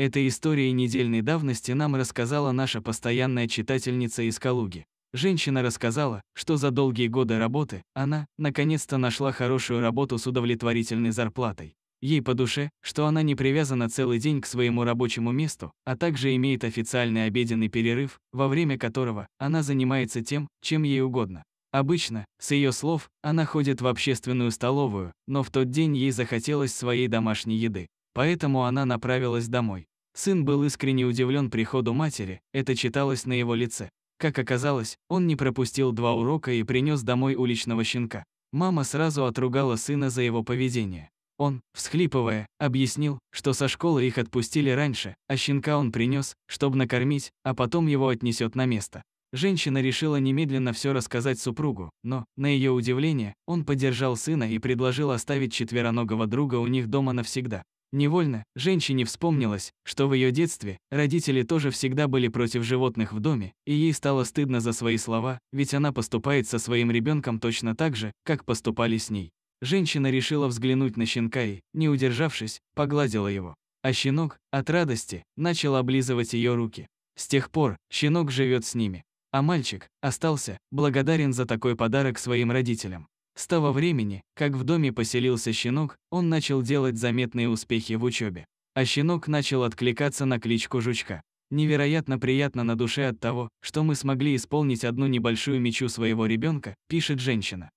Эта история недельной давности нам рассказала наша постоянная читательница из Калуги. Женщина рассказала, что за долгие годы работы она, наконец-то, нашла хорошую работу с удовлетворительной зарплатой. Ей по душе, что она не привязана целый день к своему рабочему месту, а также имеет официальный обеденный перерыв, во время которого она занимается тем, чем ей угодно. Обычно, с ее слов, она ходит в общественную столовую, но в тот день ей захотелось своей домашней еды, поэтому она направилась домой. Сын был искренне удивлен приходу матери, это читалось на его лице. Как оказалось, он не пропустил два урока и принес домой уличного щенка. Мама сразу отругала сына за его поведение. Он, всхлипывая, объяснил, что со школы их отпустили раньше, а щенка он принес, чтобы накормить, а потом его отнесет на место. Женщина решила немедленно все рассказать супругу, но, на ее удивление, он поддержал сына и предложил оставить четвероногого друга у них дома навсегда. Невольно женщине вспомнилось, что в ее детстве родители тоже всегда были против животных в доме, и ей стало стыдно за свои слова, ведь она поступает со своим ребенком точно так же, как поступали с ней. Женщина решила взглянуть на щенка и, не удержавшись, погладила его. А щенок, от радости, начал облизывать ее руки. С тех пор щенок живет с ними. А мальчик остался благодарен за такой подарок своим родителям. С того времени, как в доме поселился щенок, он начал делать заметные успехи в учебе. А щенок начал откликаться на кличку Жучка. Невероятно приятно на душе от того, что мы смогли исполнить одну небольшую мечу своего ребенка, пишет женщина.